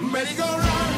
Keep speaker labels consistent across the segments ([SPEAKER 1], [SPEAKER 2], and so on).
[SPEAKER 1] merry go run.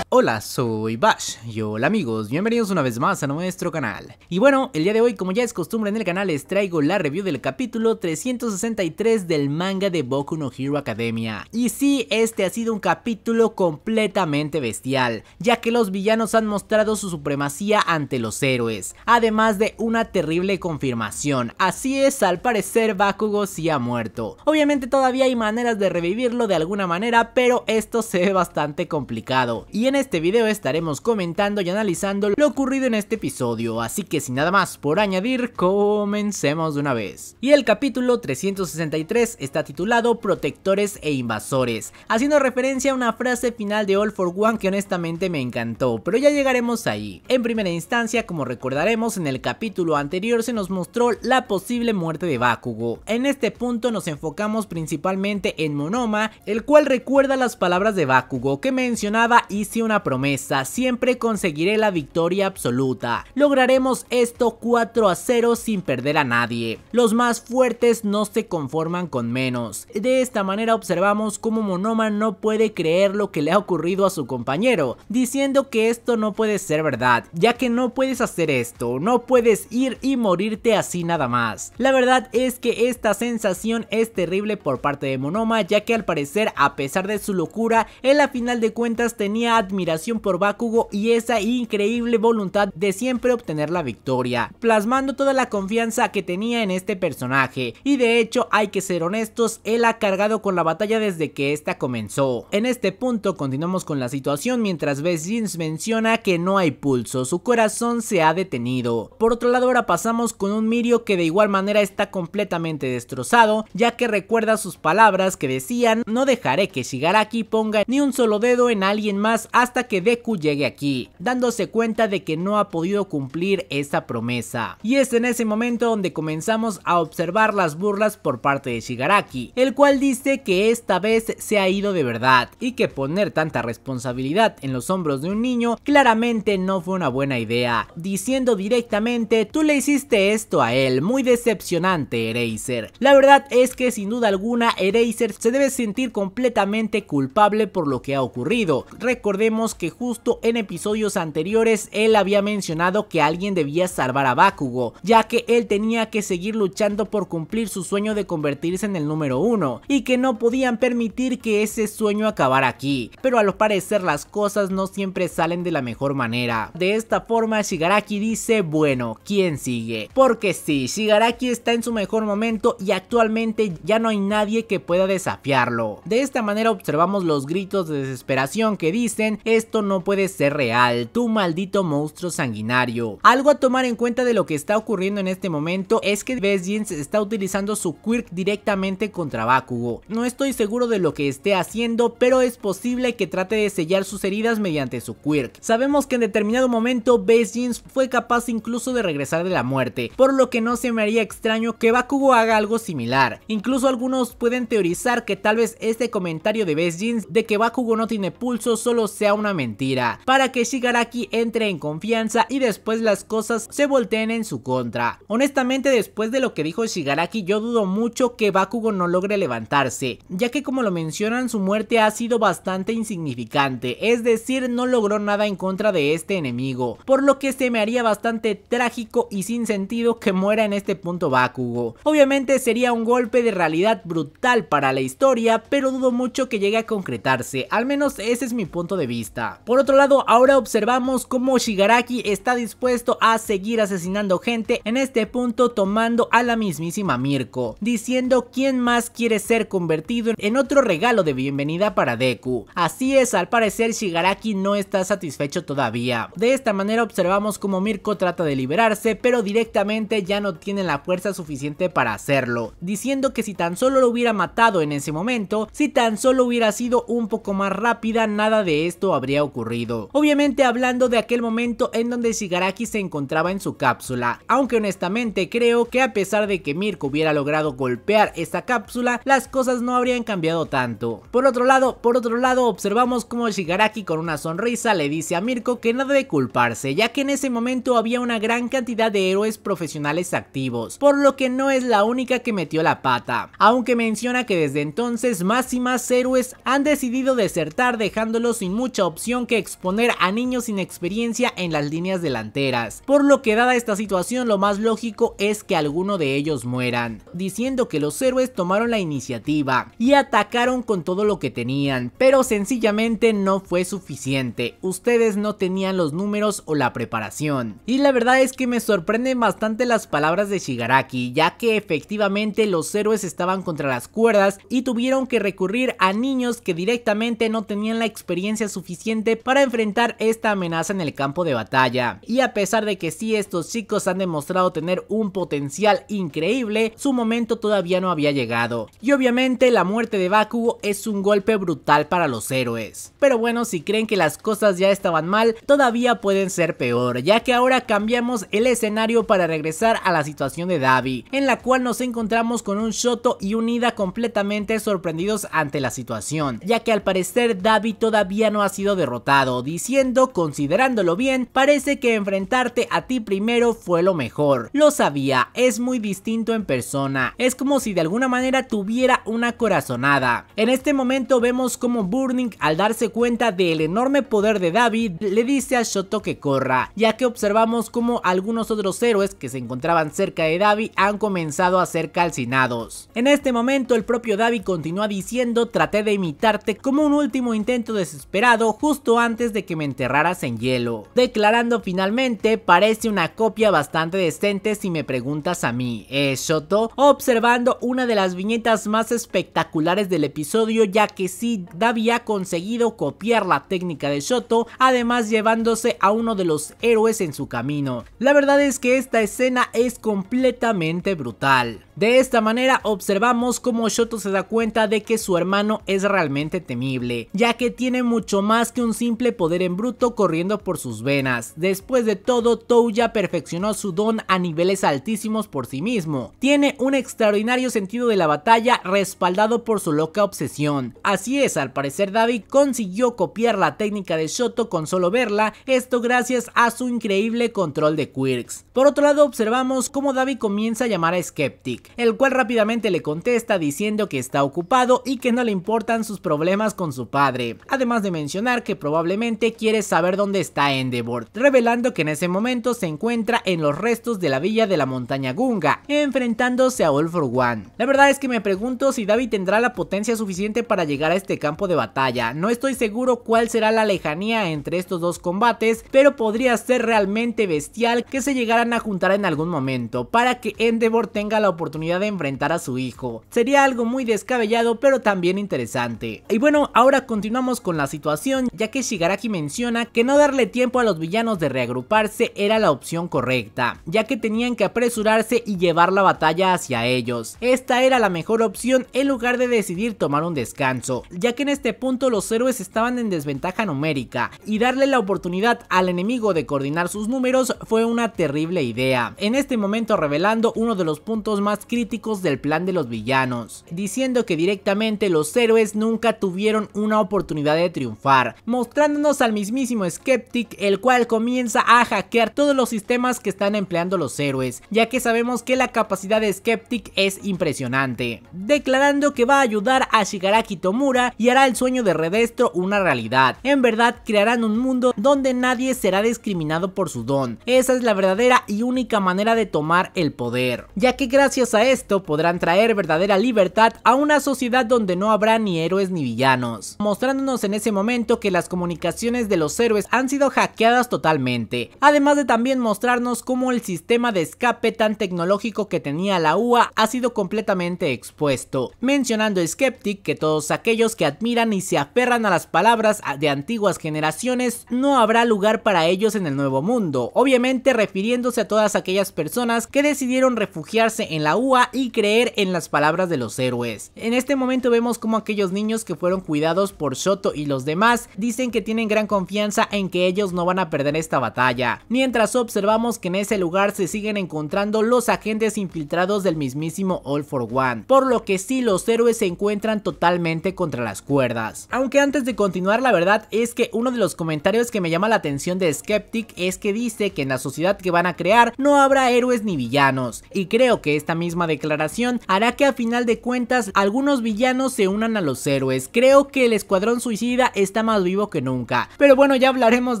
[SPEAKER 1] Hola, soy Bash y hola amigos, bienvenidos una vez más a nuestro canal. Y bueno, el día de hoy como ya es costumbre en el canal les traigo la review del capítulo 363 del manga de Boku no Hero Academia. Y sí, este ha sido un capítulo completamente bestial, ya que los villanos han mostrado su supremacía ante los héroes, además de una terrible confirmación, así es, al parecer Bakugo sí ha muerto. Obviamente todavía hay maneras de revivirlo de alguna manera, pero esto se ve bastante complicado. Y en en este video estaremos comentando y analizando lo ocurrido en este episodio, así que sin nada más por añadir, comencemos de una vez. Y el capítulo 363 está titulado Protectores e Invasores, haciendo referencia a una frase final de All for One que honestamente me encantó, pero ya llegaremos ahí. En primera instancia, como recordaremos, en el capítulo anterior se nos mostró la posible muerte de Bakugo. En este punto nos enfocamos principalmente en Monoma, el cual recuerda las palabras de Bakugo que mencionaba Isio una promesa, siempre conseguiré la victoria absoluta. Lograremos esto 4 a 0 sin perder a nadie. Los más fuertes no se conforman con menos. De esta manera observamos cómo monoma no puede creer lo que le ha ocurrido a su compañero, diciendo que esto no puede ser verdad, ya que no puedes hacer esto, no puedes ir y morirte así nada más. La verdad es que esta sensación es terrible por parte de Monoma, ya que al parecer, a pesar de su locura, en la final de cuentas tenía admiración por Bakugo y esa increíble voluntad de siempre obtener la victoria, plasmando toda la confianza que tenía en este personaje, y de hecho hay que ser honestos, él ha cargado con la batalla desde que esta comenzó. En este punto continuamos con la situación mientras Vezins menciona que no hay pulso, su corazón se ha detenido. Por otro lado ahora pasamos con un Mirio que de igual manera está completamente destrozado, ya que recuerda sus palabras que decían, no dejaré que Shigaraki ponga ni un solo dedo en alguien más hasta que Deku llegue aquí, dándose cuenta de que no ha podido cumplir esa promesa. Y es en ese momento donde comenzamos a observar las burlas por parte de Shigaraki, el cual dice que esta vez se ha ido de verdad y que poner tanta responsabilidad en los hombros de un niño claramente no fue una buena idea, diciendo directamente tú le hiciste esto a él, muy decepcionante Eraser. La verdad es que sin duda alguna Eraser se debe sentir completamente culpable por lo que ha ocurrido. Recordemos que justo en episodios anteriores él había mencionado que alguien debía salvar a Bakugo, ya que él tenía que seguir luchando por cumplir su sueño de convertirse en el número uno, y que no podían permitir que ese sueño acabara aquí, pero a lo parecer las cosas no siempre salen de la mejor manera. De esta forma Shigaraki dice, bueno, ¿quién sigue? Porque sí, Shigaraki está en su mejor momento y actualmente ya no hay nadie que pueda desafiarlo. De esta manera observamos los gritos de desesperación que dicen esto no puede ser real, tu maldito monstruo sanguinario. Algo a tomar en cuenta de lo que está ocurriendo en este momento es que Jeans está utilizando su quirk directamente contra Bakugo. No estoy seguro de lo que esté haciendo, pero es posible que trate de sellar sus heridas mediante su quirk. Sabemos que en determinado momento Jeans fue capaz incluso de regresar de la muerte, por lo que no se me haría extraño que Bakugo haga algo similar. Incluso algunos pueden teorizar que tal vez este comentario de Jeans... de que Bakugo no tiene pulso solo sea una mentira para que Shigaraki entre en confianza y después las cosas se volteen en su contra. Honestamente después de lo que dijo Shigaraki yo dudo mucho que Bakugo no logre levantarse, ya que como lo mencionan su muerte ha sido bastante insignificante, es decir no logró nada en contra de este enemigo, por lo que se me haría bastante trágico y sin sentido que muera en este punto Bakugo. Obviamente sería un golpe de realidad brutal para la historia, pero dudo mucho que llegue a concretarse, al menos ese es mi punto de vista. Por otro lado, ahora observamos cómo Shigaraki está dispuesto a seguir asesinando gente, en este punto tomando a la mismísima Mirko, diciendo quién más quiere ser convertido en otro regalo de bienvenida para Deku. Así es, al parecer Shigaraki no está satisfecho todavía. De esta manera observamos cómo Mirko trata de liberarse, pero directamente ya no tiene la fuerza suficiente para hacerlo, diciendo que si tan solo lo hubiera matado en ese momento, si tan solo hubiera sido un poco más rápida, nada de esto habría ocurrido. Obviamente hablando de aquel momento en donde Shigaraki se encontraba en su cápsula, aunque honestamente creo que a pesar de que Mirko hubiera logrado golpear esta cápsula, las cosas no habrían cambiado tanto. Por otro lado, por otro lado observamos como Shigaraki con una sonrisa le dice a Mirko que no debe culparse, ya que en ese momento había una gran cantidad de héroes profesionales activos, por lo que no es la única que metió la pata, aunque menciona que desde entonces más y más héroes han decidido desertar dejándolos sin mucho opción que exponer a niños sin experiencia en las líneas delanteras, por lo que dada esta situación lo más lógico es que alguno de ellos mueran, diciendo que los héroes tomaron la iniciativa y atacaron con todo lo que tenían, pero sencillamente no fue suficiente, ustedes no tenían los números o la preparación. Y la verdad es que me sorprenden bastante las palabras de Shigaraki, ya que efectivamente los héroes estaban contra las cuerdas y tuvieron que recurrir a niños que directamente no tenían la experiencia suficiente suficiente para enfrentar esta amenaza en el campo de batalla. Y a pesar de que si estos chicos han demostrado tener un potencial increíble, su momento todavía no había llegado. Y obviamente la muerte de Bakugo es un golpe brutal para los héroes. Pero bueno, si creen que las cosas ya estaban mal, todavía pueden ser peor, ya que ahora cambiamos el escenario para regresar a la situación de Davi, en la cual nos encontramos con un Shoto y un Ida completamente sorprendidos ante la situación, ya que al parecer Davi todavía no ha sido derrotado, diciendo, considerándolo bien, parece que enfrentarte a ti primero fue lo mejor. Lo sabía, es muy distinto en persona, es como si de alguna manera tuviera una corazonada. En este momento vemos como Burning, al darse cuenta del enorme poder de David, le dice a Shoto que corra, ya que observamos como algunos otros héroes que se encontraban cerca de David han comenzado a ser calcinados. En este momento el propio David continúa diciendo, traté de imitarte como un último intento desesperado justo antes de que me enterraras en hielo. Declarando finalmente, parece una copia bastante decente si me preguntas a mí. Es Shoto observando una de las viñetas más espectaculares del episodio ya que sí había conseguido copiar la técnica de Shoto, además llevándose a uno de los héroes en su camino. La verdad es que esta escena es completamente brutal. De esta manera observamos cómo Shoto se da cuenta de que su hermano es realmente temible, ya que tiene mucho más más que un simple poder en bruto corriendo por sus venas. Después de todo, Touya perfeccionó su don a niveles altísimos por sí mismo. Tiene un extraordinario sentido de la batalla respaldado por su loca obsesión. Así es, al parecer David consiguió copiar la técnica de Shoto con solo verla, esto gracias a su increíble control de quirks. Por otro lado, observamos cómo David comienza a llamar a Skeptic, el cual rápidamente le contesta diciendo que está ocupado y que no le importan sus problemas con su padre. Además de mencionar que probablemente quiere saber dónde está Endeavor, revelando que en ese momento se encuentra en los restos de la villa de la montaña Gunga, enfrentándose a All for One. La verdad es que me pregunto si David tendrá la potencia suficiente para llegar a este campo de batalla, no estoy seguro cuál será la lejanía entre estos dos combates, pero podría ser realmente bestial que se llegaran a juntar en algún momento, para que Endeavor tenga la oportunidad de enfrentar a su hijo. Sería algo muy descabellado pero también interesante. Y bueno, ahora continuamos con la situación ya que Shigaraki menciona que no darle tiempo a los villanos de reagruparse era la opción correcta, ya que tenían que apresurarse y llevar la batalla hacia ellos. Esta era la mejor opción en lugar de decidir tomar un descanso, ya que en este punto los héroes estaban en desventaja numérica y darle la oportunidad al enemigo de coordinar sus números fue una terrible idea, en este momento revelando uno de los puntos más críticos del plan de los villanos, diciendo que directamente los héroes nunca tuvieron una oportunidad de triunfar mostrándonos al mismísimo Skeptic, el cual comienza a hackear todos los sistemas que están empleando los héroes, ya que sabemos que la capacidad de Skeptic es impresionante, declarando que va a ayudar a Shigaraki Tomura y hará el sueño de Redestro una realidad. En verdad, crearán un mundo donde nadie será discriminado por su don. Esa es la verdadera y única manera de tomar el poder, ya que gracias a esto podrán traer verdadera libertad a una sociedad donde no habrá ni héroes ni villanos, mostrándonos en ese momento que las comunicaciones de los héroes han sido hackeadas totalmente, además de también mostrarnos cómo el sistema de escape tan tecnológico que tenía la UA ha sido completamente expuesto, mencionando Skeptic que todos aquellos que admiran y se aferran a las palabras de antiguas generaciones no habrá lugar para ellos en el nuevo mundo, obviamente refiriéndose a todas aquellas personas que decidieron refugiarse en la UA y creer en las palabras de los héroes. En este momento vemos como aquellos niños que fueron cuidados por Shoto y los demás dicen que tienen gran confianza en que ellos no van a perder esta batalla. Mientras observamos que en ese lugar se siguen encontrando los agentes infiltrados del mismísimo All for One, por lo que sí los héroes se encuentran totalmente contra las cuerdas. Aunque antes de continuar la verdad es que uno de los comentarios que me llama la atención de Skeptic es que dice que en la sociedad que van a crear no habrá héroes ni villanos y creo que esta misma declaración hará que a final de cuentas algunos villanos se unan a los héroes. Creo que el Escuadrón Suicida está más vivo que nunca. Pero bueno, ya hablaremos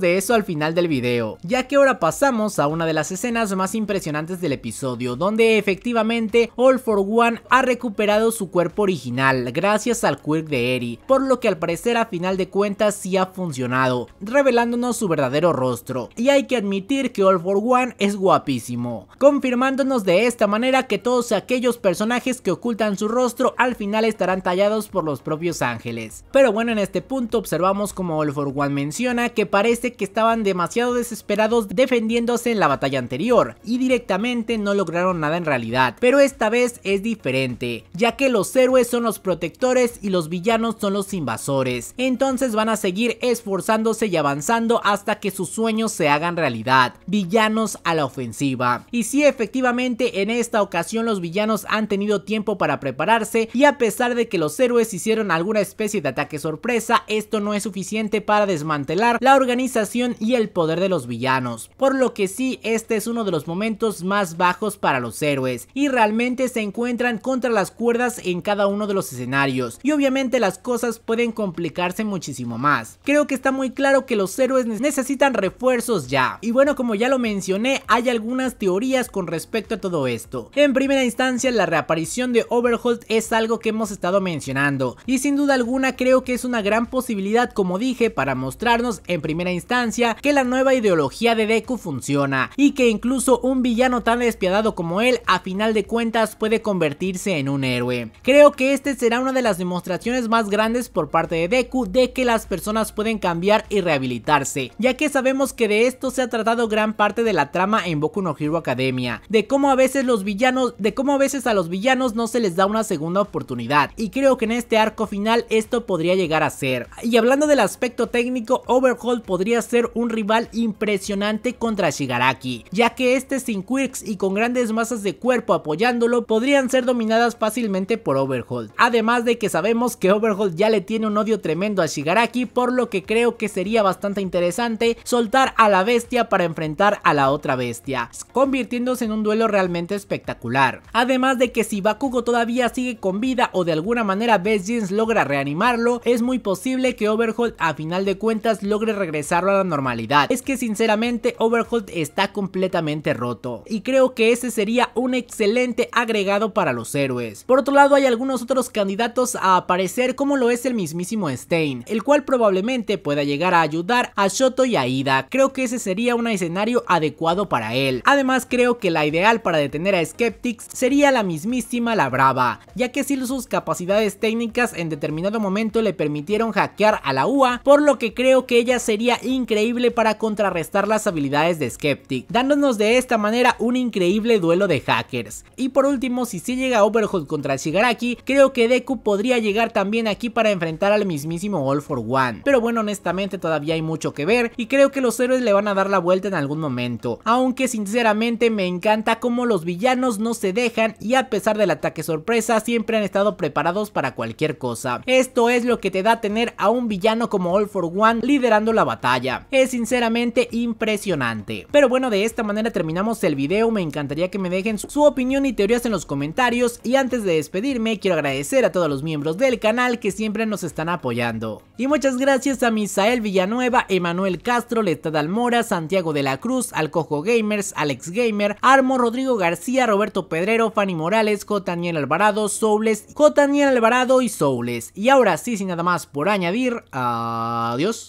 [SPEAKER 1] de eso al final del video, ya que ahora pasamos a una de las escenas más impresionantes del episodio, donde efectivamente All for One ha recuperado su cuerpo original gracias al quirk de Eri, por lo que al parecer a final de cuentas sí ha funcionado, revelándonos su verdadero rostro. Y hay que admitir que All for One es guapísimo, confirmándonos de esta manera que todos aquellos personajes que ocultan su rostro al final estarán tallados por los propios ángeles. Pero bueno, en este punto observamos como All for One menciona que parece que estaban demasiado desesperados defendiéndose en la batalla anterior y directamente no lograron nada en realidad, pero esta vez es diferente, ya que los héroes son los protectores y los villanos son los invasores, entonces van a seguir esforzándose y avanzando hasta que sus sueños se hagan realidad, villanos a la ofensiva. Y si efectivamente en esta ocasión los villanos han tenido tiempo para prepararse y a pesar de que los héroes hicieron alguna especie de ataque sorpresa, esto no es suficiente para desmantelar la organización y el poder de los villanos, por lo que sí este es uno de los momentos más bajos para los héroes y realmente se encuentran contra las cuerdas en cada uno de los escenarios y obviamente las cosas pueden complicarse muchísimo más. Creo que está muy claro que los héroes necesitan refuerzos ya y bueno como ya lo mencioné hay algunas teorías con respecto a todo esto. En primera instancia la reaparición de Overhold es algo que hemos estado mencionando y sin duda alguna creo que es una gran posibilidad como dije, para mostrarnos en primera instancia que la nueva ideología de Deku funciona y que incluso un villano tan despiadado como él a final de cuentas puede convertirse en un héroe. Creo que este será una de las demostraciones más grandes por parte de Deku de que las personas pueden cambiar y rehabilitarse, ya que sabemos que de esto se ha tratado gran parte de la trama en Boku no Hero Academia, de cómo a veces los villanos, de cómo a veces a los villanos no se les da una segunda oportunidad y creo que en este arco final esto podría llegar a ser. Y hablando del aspecto técnico, Overhaul podría ser un rival impresionante contra Shigaraki, ya que este sin quirks y con grandes masas de cuerpo apoyándolo podrían ser dominadas fácilmente por Overhaul. Además de que sabemos que Overhaul ya le tiene un odio tremendo a Shigaraki, por lo que creo que sería bastante interesante soltar a la bestia para enfrentar a la otra bestia, convirtiéndose en un duelo realmente espectacular. Además de que si Bakugo todavía sigue con vida o de alguna manera Best Jeans logra reanimarlo, es muy posible que Overhaul a final de cuentas logre regresarlo a la normalidad. Es que sinceramente Overhold está completamente roto y creo que ese sería un excelente agregado para los héroes. Por otro lado hay algunos otros candidatos a aparecer como lo es el mismísimo Stain, el cual probablemente pueda llegar a ayudar a Shoto y a Ida. Creo que ese sería un escenario adecuado para él. Además creo que la ideal para detener a Skeptics sería la mismísima La Brava, ya que si sus capacidades técnicas en determinado momento le permitieron hackear a la UA, por lo que creo que ella sería increíble para contrarrestar las habilidades de Skeptic, dándonos de esta manera un increíble duelo de hackers. Y por último, si sí llega Overhaul contra Shigaraki, creo que Deku podría llegar también aquí para enfrentar al mismísimo All for One. Pero bueno, honestamente todavía hay mucho que ver y creo que los héroes le van a dar la vuelta en algún momento. Aunque sinceramente me encanta cómo los villanos no se dejan y a pesar del ataque sorpresa siempre han estado preparados para cualquier cosa. Esto es lo que te da tener a un villano como All for One liderando la batalla. Es sinceramente impresionante. Pero bueno, de esta manera terminamos el video. Me encantaría que me dejen su opinión y teorías en los comentarios. Y antes de despedirme, quiero agradecer a todos los miembros del canal que siempre nos están apoyando. Y muchas gracias a Misael Villanueva, Emanuel Castro, Letada Almora, Santiago de la Cruz, Alcojo Gamers, Alex Gamer, Armo, Rodrigo García, Roberto Pedrero, Fanny Morales, Daniel Alvarado, Soules, Daniel Alvarado y Soules. Y ahora sí, sin nada más por añadir, Adiós.